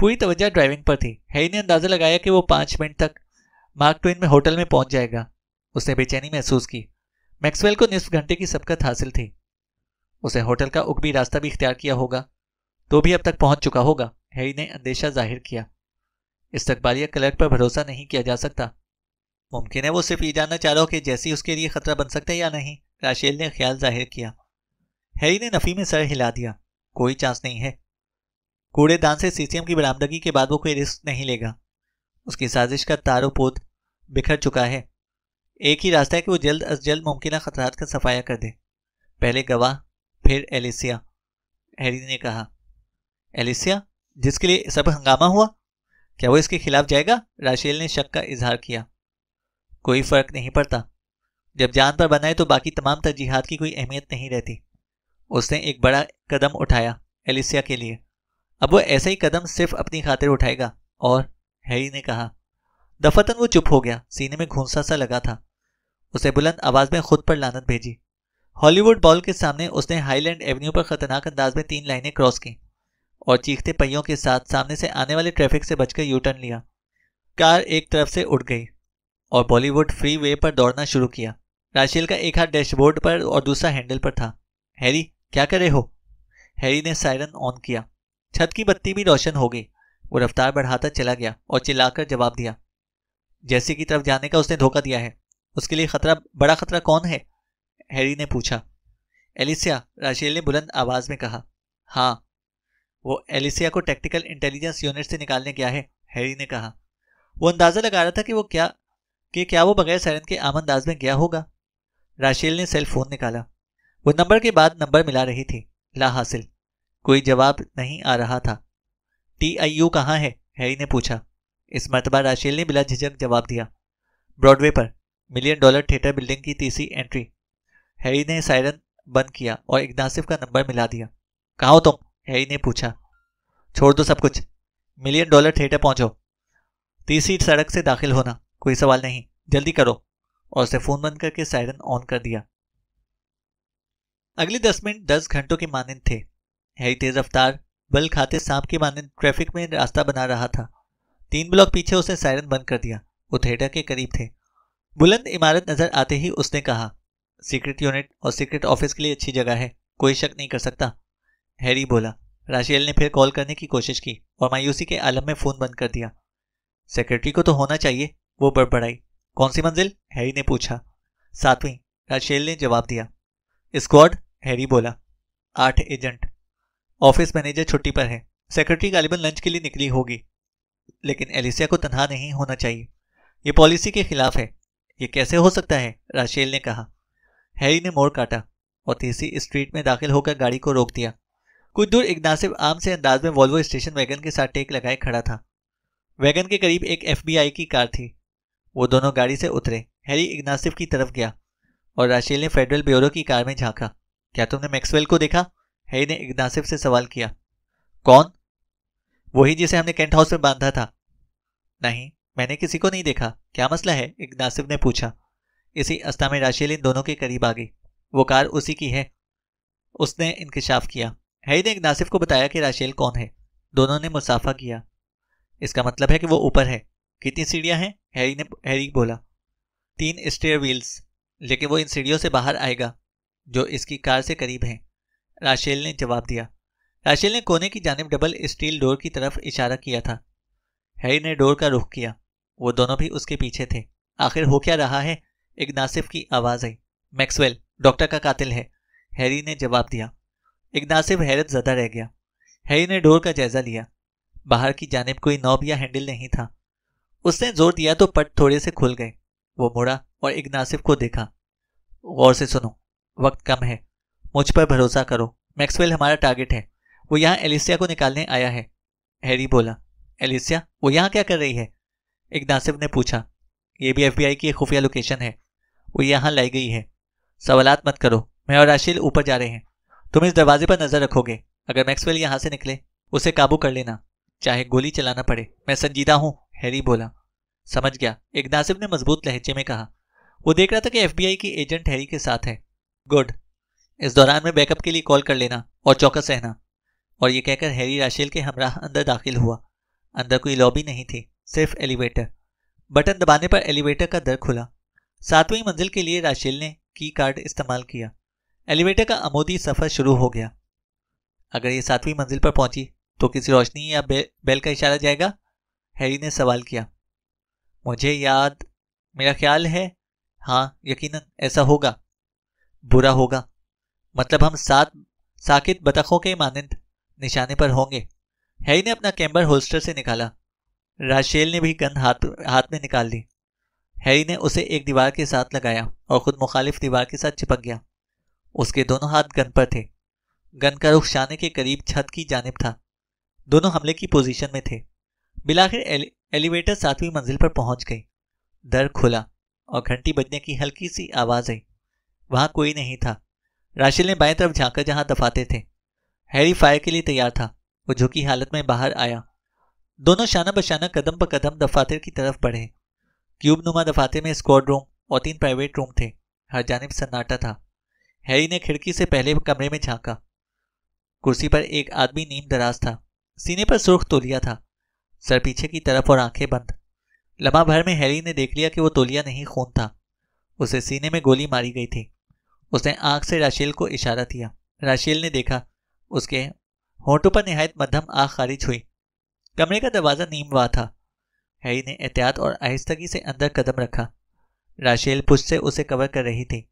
पूरी तवज्जा ड्राइविंग पर थी हैरी ने अंदाज़ा लगाया कि वो पांच मिनट तक मार्क ट्वेन में होटल में पहुंच जाएगा उसने बेचैनी महसूस की मैक्सवेल को निसफ घंटे की सबकत हासिल थी उसे होटल का उकबी रास्ता भी इख्तियार किया होगा तो भी अब तक पहुंच चुका होगा हैरी ने अंदेशा जाहिर किया इस्तकबालिया कलर्क पर भरोसा नहीं किया जा सकता मुमकिन है वो सिर्फ ये जानना चाह रहा हो कि जैसी उसके लिए खतरा बन सकता है या नहीं राशेल ने ख्याल जाहिर किया हैरी ने नफी में सर हिला दिया कोई चांस नहीं है कूड़ेदान से सीसीएम की बरामदगी के बाद वो कोई रिस्क नहीं लेगा उसकी साजिश का तारोपोत बिखर चुका है एक ही रास्ता है कि वो जल्द अज जल्द मुमकिन खतरात का सफाया कर दे पहले गवाह फिर एलिसिया हैरी ने कहा एलिसिया जिसके लिए सब हंगामा हुआ क्या वो इसके खिलाफ जाएगा राशेल ने शक का इजहार किया कोई फर्क नहीं पड़ता जब जान पर बनाए तो बाकी तमाम तरजीहत की कोई अहमियत नहीं रहती उसने एक बड़ा कदम उठाया एलिसिया के लिए अब वो ऐसा ही कदम सिर्फ अपनी खातिर उठाएगा और हैरी ने कहा दफतन वो चुप हो गया सीने में घूंसा सा लगा था उसे बुलंद आवाज में खुद पर लानत भेजी हॉलीवुड बॉल के सामने उसने हाईलैंड एवेन्यू पर खतरनाक अंदाज में तीन लाइनें क्रॉस की और चीखते पहियों के साथ सामने से आने वाले ट्रैफिक से बचकर यू टर्न लिया कार एक तरफ से उड़ गई और बॉलीवुड फ्री वे पर दौड़ना शुरू किया राशेल का एक हाथ डैशबोर्ड पर और दूसरा हैंडल पर था हैरी क्या कर रहे हो हैरी ने सायरन ऑन किया छत की बत्ती भी रोशन हो गई वो रफ्तार बढ़ाता चला गया और चिल्लाकर जवाब दिया जैसी की तरफ जाने का उसने धोखा दिया है उसके लिए खतरा बड़ा खतरा कौन है हैरी ने पूछा एलिसिया राशेल ने बुलंद आवाज में कहा हाँ वो एलिसिया को टेक्टिकल इंटेलिजेंस यूनिट से निकालने गया है हैरी ने कहा वो अंदाज़ा लगा रहा था कि वो क्या कि क्या वो बगैर सैरन के अंदाज में गया होगा राशेल ने सेल फोन निकाला वो नंबर के बाद नंबर मिला रही थी ला हासिल कोई जवाब नहीं आ रहा था टी आई यू कहाँ है हैरी ने पूछा इस मरतबा राशेल ने बिला झिझक जवाब दिया ब्रॉडवे पर मिलियन डॉलर थिएटर बिल्डिंग की तीसरी एंट्री हैरी ने सायरन बंद किया और इग्नासिफ का नंबर मिला दिया कहा हो तुम हैरी ने पूछा छोड़ दो सब कुछ मिलियन डॉलर थिएटर पहुंचो तीसरी सड़क से दाखिल होना कोई सवाल नहीं जल्दी करो और उसे फोन बंद करके सायरन ऑन कर दिया अगले दस मिनट दस घंटों के मानंद थे हैरी तेज रफ्तार बल खाते सांप के मानंद ट्रैफिक में रास्ता बना रहा था तीन ब्लॉक पीछे उसने सायरन बंद कर दिया वो थिएटर के करीब थे बुलंद इमारत नजर आते ही उसने कहा सीक्रेट यूनिट और सीक्रेट ऑफिस के लिए अच्छी जगह है कोई शक नहीं कर सकता हैरी बोला राशियल ने फिर कॉल करने की कोशिश की और मायूसी के आलम में फ़ोन बंद कर दिया सेक्रेटरी को तो होना चाहिए वो बड़बड़ाई कौन सी मंजिल हैरी ने पूछा सातवीं राशियल ने जवाब दिया स्क्वाड हैरी बोला आठ एजेंट ऑफिस मैनेजर छुट्टी पर है सेक्रेटरी गालिबन लंच के लिए निकली होगी लेकिन एलिसिया को तनहा नहीं होना चाहिए यह पॉलिसी के खिलाफ है ये कैसे हो सकता है राशेल ने कहा हैरी ने मोड़ काटा और तीसरी स्ट्रीट में दाखिल होकर गाड़ी को रोक दिया कुछ दूर एक नासिब आम से अंदाज में वॉल्वो स्टेशन वैगन के साथ टेक लगाए खड़ा था वैगन के करीब एक एफबीआई की कार थी वो दोनों गाड़ी से उतरे हैरी इग्नासिफ की तरफ गया और राशेल ने फेडरल ब्यूरो की कार में झांका क्या तुमने मैक्सवेल को देखा हैरी ने इग्नासिफ से सवाल किया कौन वही जिसे हमने कैंट हाउस में बांधा था नहीं मैंने किसी को नहीं देखा क्या मसला है इग्नासिफ ने पूछा इसी अस्था में राशेल इन दोनों के करीब आ गई वो कार उसी की है उसने इंकशाफ किया हैरी ने एक नासिफ को बताया कि राशेल कौन है दोनों ने मुसाफा किया इसका मतलब है कि वो ऊपर है कितनी सीढ़ियां हैं हैरी ने हैरी बोला तीन स्टेयर व्हील्स लेकिन वो इन सीढ़ियों से बाहर आएगा जो इसकी कार से करीब हैं राशेल ने जवाब दिया राशेल ने कोने की जानब डबल स्टील डोर की तरफ इशारा किया था हैरी ने डोर का रुख किया वो दोनों भी उसके पीछे थे आखिर हो क्या रहा है एक नासिफ की आवाज़ आई मैक्सवेल डॉक्टर का कातिल है हैरी ने जवाब दिया नासिब हैरत ज़दा रह गया हैरी ने डोर का जायजा लिया बाहर की जानब कोई नॉब या हैंडल नहीं था उसने जोर दिया तो पट थोड़े से खुल गए वो मुड़ा और नासिब को देखा गौर से सुनो वक्त कम है मुझ पर भरोसा करो मैक्सवेल हमारा टारगेट है वो यहाँ एलिसिया को निकालने आया है हैरी बोला एलिसिया वो यहाँ क्या कर रही है नासिब ने पूछा ये भी एफ की एक खुफिया लोकेशन है वो यहाँ लाई गई है सवालत मत करो मैं और राशिल ऊपर जा रहे हैं तुम इस दरवाजे पर नजर रखोगे अगर मैक्सवेल यहां से निकले उसे काबू कर लेना चाहे गोली चलाना पड़े मैं संजीदा हूं हैरी बोला समझ गया एक नासिब ने मजबूत लहजे में कहा वो देख रहा था कि एफबीआई की एजेंट हैरी के साथ है गुड इस दौरान में बैकअप के लिए कॉल कर लेना और चौकस रहना और ये कहकर हैरी राशेल के हमराह अंदर दाखिल हुआ अंदर कोई लॉबी नहीं थी सिर्फ एलिवेटर बटन दबाने पर एलिवेटर का दर खुला सातवीं मंजिल के लिए राशेल ने की कार्ड इस्तेमाल किया एलिवेटर का अमोदी सफ़र शुरू हो गया अगर ये सातवीं मंजिल पर पहुंची तो किसी रोशनी या बे, बेल का इशारा जाएगा हैरी ने सवाल किया मुझे याद मेरा ख्याल है हाँ यकीनन ऐसा होगा बुरा होगा मतलब हम सात साकित बतखों के मानंद निशाने पर होंगे हैरी ने अपना कैम्बर होल्स्टर से निकाला राशेल ने भी गन हाथ हाथ में निकाल ली हैरी ने उसे एक दीवार के साथ लगाया और खुद मुखालिफ दीवार के साथ चिपक गया उसके दोनों हाथ गन पर थे गन का रुख शाने के करीब छत की जानब था दोनों हमले की पोजीशन में थे बिलाखिर एलिवेटर सातवीं मंजिल पर पहुंच गई दर खुला और घंटी बजने की हल्की सी आवाज़ आई वहां कोई नहीं था राशिल ने बाएं तरफ झांका जहां दफाते थे हैरी फायर के लिए तैयार था वो झुकी हालत में बाहर आया दोनों शाना बशाना कदम ब कदम दफातर की तरफ बढ़े क्यूब नुमा दफाते में स्क्वाड रूम और तीन प्राइवेट रूम थे हर जानब सन्नाटा था हैरी ने खिड़की से पहले कमरे में झांका कुर्सी पर एक आदमी नीम दराज था सीने पर सुर्ख तोलिया था सर पीछे की तरफ और आंखें बंद लम्हा भर में हैरी ने देख लिया कि वो तोलिया नहीं खून था उसे सीने में गोली मारी गई थी उसने आंख से राशेल को इशारा दिया राशेल ने देखा उसके होंठों पर नहायत मध्यम आंख खारिज हुई कमरे का दरवाज़ा नीम हुआ था हैरी ने एहतियात और आहिस्तगी से अंदर कदम रखा राशेल पुश से उसे कवर कर रही थी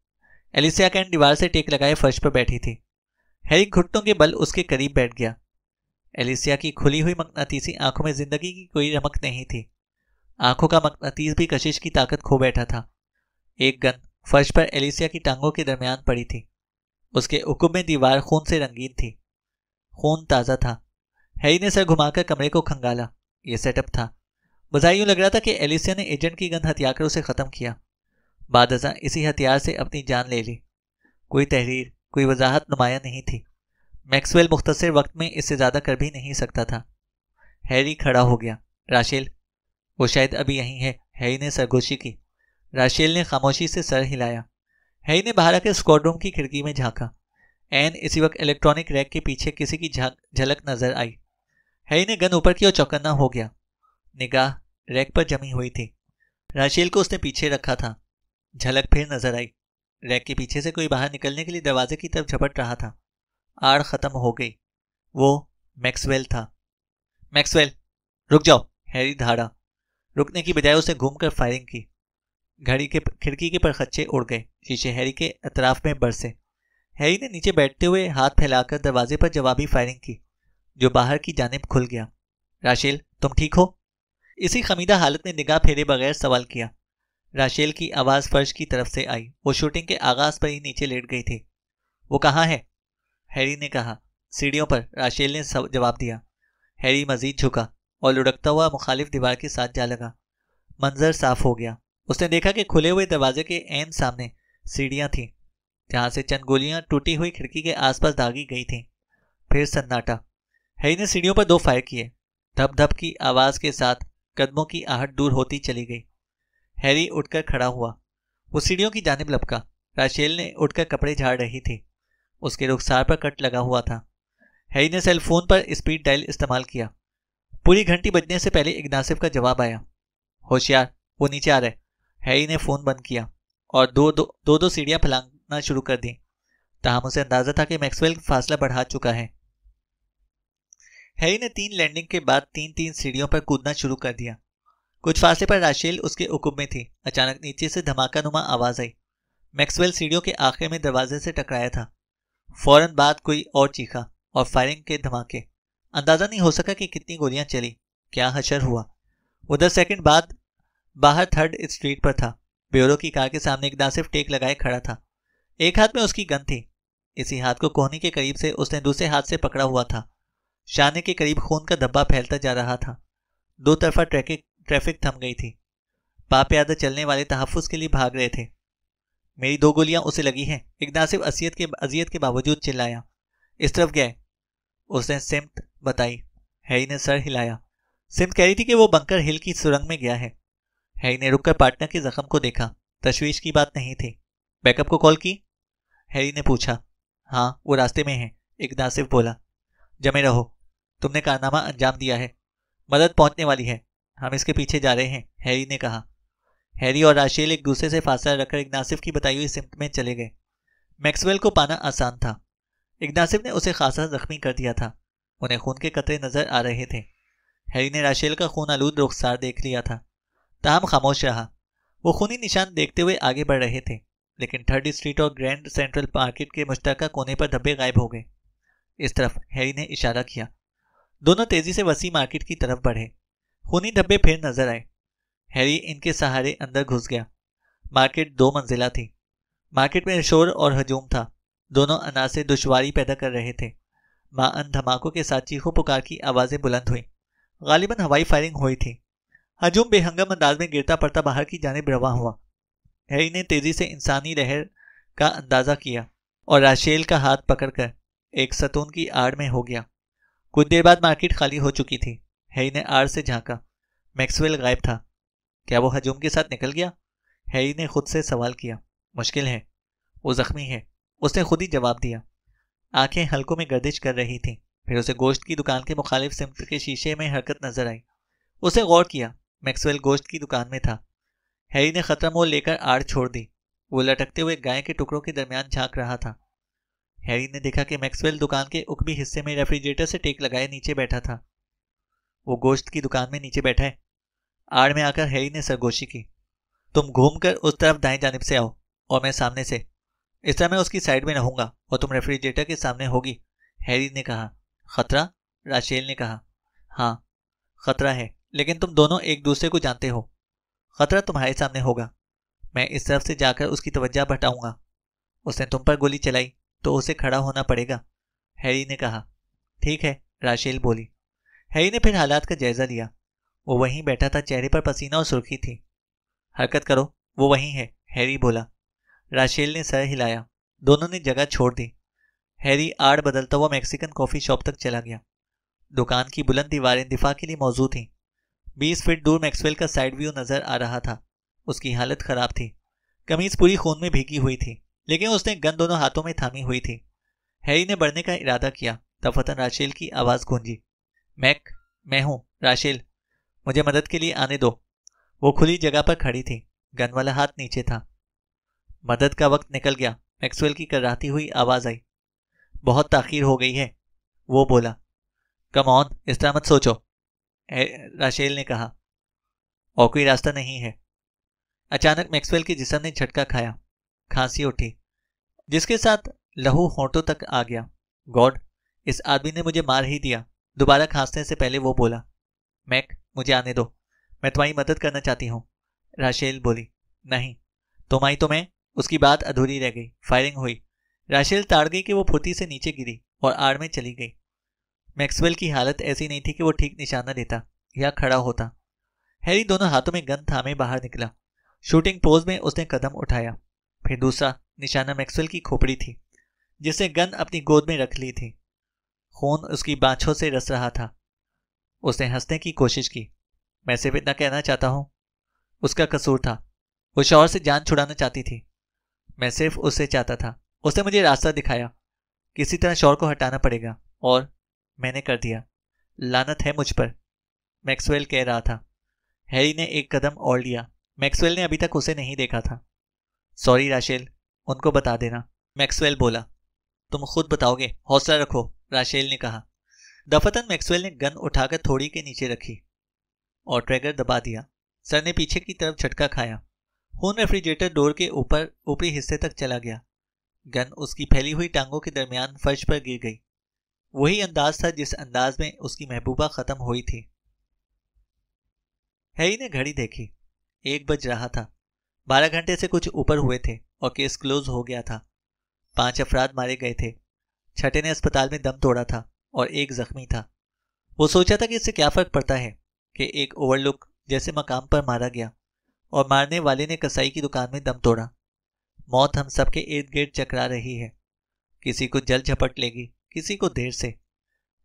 एलिसिया कैन दीवार से टेक लगाए फर्श पर बैठी थी हैरी घुटनों के बल उसके करीब बैठ गया एलिसिया की खुली हुई मकनातीसी आंखों में जिंदगी की कोई रमक नहीं थी आंखों का मकनातीस भी कशिश की ताकत खो बैठा था एक गन फर्श पर एलिसिया की टांगों के दरमियान पड़ी थी उसके उकुब में दीवार खून से रंगीन थी खून ताज़ा था हैरी ने सर घुमाकर कमरे को खंगाला यह सेटअप था बजाय यूं लग रहा था कि एलिसिया ने एजेंट की गन हथियाकर उसे ख़त्म किया बाद इसी हथियार से अपनी जान ले ली कोई तहरीर कोई वजाहत नुमाया नहीं थी मैक्सवेल मुख्तर वक्त में इससे ज़्यादा कर भी नहीं सकता था हैरी खड़ा हो गया राशेल वो शायद अभी यहीं है हैरी ने सरगोशी की राशेल ने खामोशी से सर हिलाया हैरी ने बाहर आकर स्क्वाड रूम की खिड़की में झांका एन इसी वक्त इलेक्ट्रॉनिक रैक के पीछे किसी की झाक झलक नजर आई हैरी ने गन ऊपर की और चौकन्ना हो गया निगाह रैक पर जमी हुई थी राशेल को उसने पीछे रखा था झलक फिर नजर आई रैक के पीछे से कोई बाहर निकलने के लिए दरवाजे की तरफ झपट रहा था आड़ खत्म हो गई वो मैक्सवेल था मैक्सवेल रुक जाओ हैरी धाड़ा रुकने की बजाय उसे घूमकर फायरिंग की घड़ी के खिड़की के परखच्चे उड़ गए शीशे हैरी के अतराफ में बरसे हैरी ने नीचे बैठते हुए हाथ फैलाकर दरवाजे पर जवाबी फायरिंग की जो बाहर की जानब खुल गया राशेल तुम ठीक हो इसी खमीदा हालत ने निगाह फेरे बगैर सवाल किया राशेल की आवाज फर्श की तरफ से आई वो शूटिंग के आगाज पर ही नीचे लेट गई थी वो कहाँ है हैरी ने कहा सीढ़ियों पर राशेल ने जवाब दिया हैरी मजीद झुका और लुढ़कता हुआ मुखालिफ दीवार के साथ जा लगा मंजर साफ हो गया उसने देखा कि खुले हुए दरवाजे के एन सामने सीढ़ियां थीं जहां से चंद गोलियां टूटी हुई खिड़की के आसपास दागी गई थीं फिर सन्नाटा हैरी ने सीढ़ियों पर दो फायर किए धप धप की आवाज़ के साथ कदमों की आहट दूर होती चली गई हैरी उठकर खड़ा हुआ वो सीढ़ियों की जानब लपका राशेल ने उठकर कपड़े झाड़ रही थी उसके रुखसार पर कट लगा हुआ था हैरी ने सेलफोन पर स्पीड डायल इस्तेमाल किया पूरी घंटी बजने से पहले इग्नासिफ का जवाब आया होशियार वो नीचे आ रहे हैरी ने फ़ोन बंद किया और दो दो दो, दो सीढ़ियां फैलाना शुरू कर दी तहम उसे अंदाज़ा था कि मैक्सवेल फासला बढ़ा चुका है हैरी ने तीन लैंडिंग के बाद तीन तीन सीढ़ियों पर कूदना शुरू कर दिया कुछ फासले पर राशेल उसके उकुब में थी अचानक नीचे से धमाका नुमा आवाज आई मैक्सवेल सीढ़ियों के आखिर में दरवाजे से टकराया था फौरन बाद कोई और चीखा और फायरिंग के धमाके अंदाजा नहीं हो सका कि कितनी गोलियां चली क्या हशर हुआ वो दस सेकंड बाद बाहर थर्ड स्ट्रीट पर था ब्यूरो की कार के सामने एक दासिफ टेक लगाए खड़ा था एक हाथ में उसकी गन थी इसी हाथ को कोहनी के करीब से उसने दूसरे हाथ से पकड़ा हुआ था शाने के करीब खून का धब्बा फैलता जा रहा था दो तरफा ट्रैकिंग ट्रैफिक थम गई थी पाप यादा चलने वाले तहफ़ के लिए भाग रहे थे मेरी दो गोलियां उसे लगी हैं एक नासिब असियत के अजियत के बावजूद चिल्लाया इस तरफ गए उसने सिमत बताई हैरी ने सर हिलाया सिमत कह रही थी कि वो बंकर हिल की सुरंग में गया है हैरी ने रुककर पार्टनर के जख्म को देखा तशवीश की बात नहीं थी बैकअप को कॉल की हैरी ने पूछा हाँ वो रास्ते में है एक नासिफ बोला जमे रहो तुमने कारनामा अंजाम दिया है मदद पहुंचने वाली है हम इसके पीछे जा रहे हैं हैरी ने कहा हैरी और राशेल एक दूसरे से फासला रखकर इग्नासिफ की बताई हुई सिमत में चले गए मैक्सवेल को पाना आसान था इग्नासिफ ने उसे खासा जख्मी कर दिया था उन्हें खून के कतरे नजर आ रहे थे हैरी ने राशेल का खून आलूद रुखसार देख लिया था तहम खामोश रहा वो खूनी निशान देखते हुए आगे बढ़ रहे थे लेकिन थर्ड स्ट्रीट और ग्रैंड सेंट्रल मार्केट के मुश्तक कोने पर धब्बे गायब हो गए इस तरफ हैरी ने इशारा किया दोनों तेजी से वसी मार्केट की तरफ बढ़े खूनी धब्बे फिर नजर आए हैरी इनके सहारे अंदर घुस गया मार्केट दो मंजिला थी मार्केट में शोर और हजूम था दोनों अनासे दुश्वारी पैदा कर रहे थे माँ अन धमाकों के साथ चीखों पुकार की आवाज़ें बुलंद हुई गालिबन हवाई फायरिंग हुई थी हजूम बेहंगम अंदाज में गिरता पड़ता बाहर की जानब रवा हुआ हैरी ने तेजी से इंसानी लहर का अंदाज़ा किया और राशेल का हाथ पकड़कर एक सतून की आड़ में हो गया कुछ देर बाद मार्केट खाली हो चुकी थी हैरी ने आर से झांका मैक्सवेल गायब था क्या वो हजूम के साथ निकल गया हैरी ने खुद से सवाल किया मुश्किल है वो जख्मी है उसने खुद ही जवाब दिया आंखें हल्कों में गर्दिश कर रही थीं फिर उसे गोश्त की दुकान के मुखालिफ सिमत के शीशे में हरकत नजर आई उसे गौर किया मैक्सवेल गोश्त की दुकान में था हैरी ने खतरा मोल लेकर आड़ छोड़ दी वो लटकते हुए गाय के टुकड़ों के दरमियान झांक रहा था हैरी ने देखा कि मैक्सवेल दुकान के उकबी हिस्से में रेफ्रिजरेटर से टेक लगाए नीचे बैठा था वो गोश्त की दुकान में नीचे बैठा है आड़ में आकर हैरी ने सरगोशी की तुम घूमकर उस तरफ दाएं जानब से आओ और मैं सामने से इस तरह मैं उसकी साइड में रहूंगा और तुम रेफ्रिजरेटर के सामने होगी हैरी ने कहा खतरा राशेल ने कहा हाँ खतरा है लेकिन तुम दोनों एक दूसरे को जानते हो खतरा तुम्हारे सामने होगा मैं इस तरफ से जाकर उसकी तवज्जा बटाऊंगा उसने तुम पर गोली चलाई तो उसे खड़ा होना पड़ेगा हैरी ने कहा ठीक है राशेल बोली हैरी ने फिर हालात का जायजा लिया वो वहीं बैठा था चेहरे पर पसीना और सुर्खी थी हरकत करो वो वहीं है हैरी बोला राशेल ने सर हिलाया दोनों ने जगह छोड़ दी हैरी आड़ बदलता हुआ मैक्सिकन कॉफ़ी शॉप तक चला गया दुकान की बुलंद दीवारें दिफा के लिए मौजूद थीं बीस फीट दूर मैक्सवेल का साइड व्यू नज़र आ रहा था उसकी हालत ख़राब थी कमीज़ पूरी खून में भीगी हुई थी लेकिन उसने गन दोनों हाथों में थामी हुई थी हैरी ने बढ़ने का इरादा किया तफतन राशेल की आवाज़ गूंजी मैक मैं हूं राशिल मुझे मदद के लिए आने दो वो खुली जगह पर खड़ी थी गन वाला हाथ नीचे था मदद का वक्त निकल गया मैक्सवेल की कराती हुई आवाज़ आई बहुत ताखिर हो गई है वो बोला कम ऑन इस तरह मत सोचो राशेल ने कहा और कोई रास्ता नहीं है अचानक मैक्सवेल के जिसम ने झटका खाया खांसी उठी जिसके साथ लहू होंठों तक आ गया गॉड इस आदमी ने मुझे मार ही दिया दोबारा खांसने से पहले वो बोला मैक मुझे आने दो मैं तुम्हारी मदद करना चाहती हूँ राशेल बोली नहीं तुम आई तो मैं उसकी बात अधूरी रह गई फायरिंग हुई राशेल ताड़ गई कि वो फुर्ती से नीचे गिरी और आड़ में चली गई मैक्सवेल की हालत ऐसी नहीं थी कि वो ठीक निशाना देता या खड़ा होता हैरी दोनों हाथों में गन थामे बाहर निकला शूटिंग पोज में उसने कदम उठाया फिर दूसरा निशाना मैक्सवेल की खोपड़ी थी जिसने गन अपनी गोद में रख ली थी खून उसकी बाछों से रस रहा था उसने हंसने की कोशिश की मैं सिर्फ इतना कहना चाहता हूं उसका कसूर था वो शौर से जान छुड़ाना चाहती थी मैं सिर्फ उससे चाहता था उसने मुझे रास्ता दिखाया किसी तरह शौर को हटाना पड़ेगा और मैंने कर दिया लानत है मुझ पर मैक्सवेल कह रहा था हैरी ने एक कदम और लिया मैक्सवेल ने अभी तक उसे नहीं देखा था सॉरी राशेल उनको बता देना मैक्सवेल बोला तुम खुद बताओगे हौसला रखो राशेल ने कहा दफतन मैक्सवेल ने गन उठाकर थोड़ी के नीचे रखी और ट्रैगर दबा दिया सर ने पीछे की तरफ झटका खाया खून रेफ्रिजरेटर डोर के ऊपर ऊपरी हिस्से तक चला गया गन उसकी फैली हुई टांगों के दरमियान फर्श पर गिर गई वही अंदाज था जिस अंदाज में उसकी महबूबा ख़त्म हुई थी हैरी ने घड़ी देखी एक बज रहा था बारह घंटे से कुछ ऊपर हुए थे और केस क्लोज हो गया था पांच अफराद मारे गए थे छठे ने अस्पताल में दम तोड़ा था और एक जख्मी था वो सोचा था कि इससे क्या फर्क पड़ता है कि एक ओवरलुक जैसे मकाम पर मारा गया और मारने वाले ने कसाई की दुकान में दम तोड़ा मौत हम सबके इर्द गिर्द चकरा रही है किसी को जल झपट लेगी किसी को देर से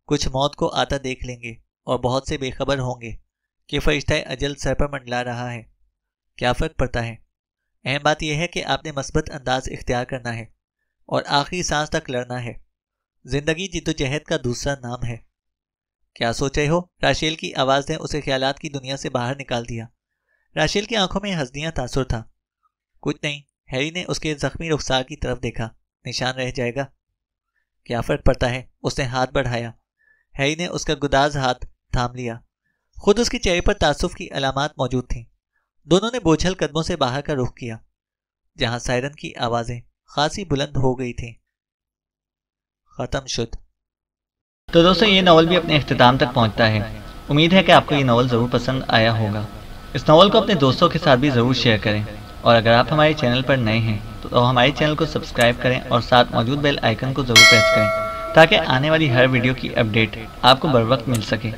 कुछ मौत को आता देख लेंगे और बहुत से बेखबर होंगे कि फरिश्ता अजल सर पर मंडला रहा है क्या फ़र्क पड़ता है अहम बात यह है कि आपने मस्बत अंदाज इख्तियार करना है और आखिरी सांस तक लड़ना है जिंदगी जिदोजहद का दूसरा नाम है क्या सोचे हो राशेल की आवाज़ ने उसे ख्यालात की दुनिया से बाहर निकाल दिया राशेल की आंखों में हसदियाँ तासुर था कुछ नहीं हैरी ने उसके जख्मी रुखसार की तरफ देखा निशान रह जाएगा क्या फर्क पड़ता है उसने हाथ बढ़ाया हैरी ने उसका गुदाज हाथ थाम लिया खुद उसके चेहरे पर तासुफ की अलामत मौजूद थी दोनों ने बोझल कदमों से बाहर का रुख किया जहां सायरन की आवाज़ें खासी बुलंद हो गई थीं ख़त्म शुद तो दोस्तों ये नावल भी अपने अख्ताम तक पहुँचता है उम्मीद है कि आपको ये नावल ज़रूर पसंद आया होगा इस नावल को अपने दोस्तों के साथ भी ज़रूर शेयर करें और अगर आप हमारे चैनल पर नए हैं तो, तो हमारे चैनल को सब्सक्राइब करें और साथ मौजूद बेल आइकन को ज़रूर प्रेस करें ताकि आने वाली हर वीडियो की अपडेट आपको बर वक्त मिल सके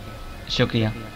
शुक्रिया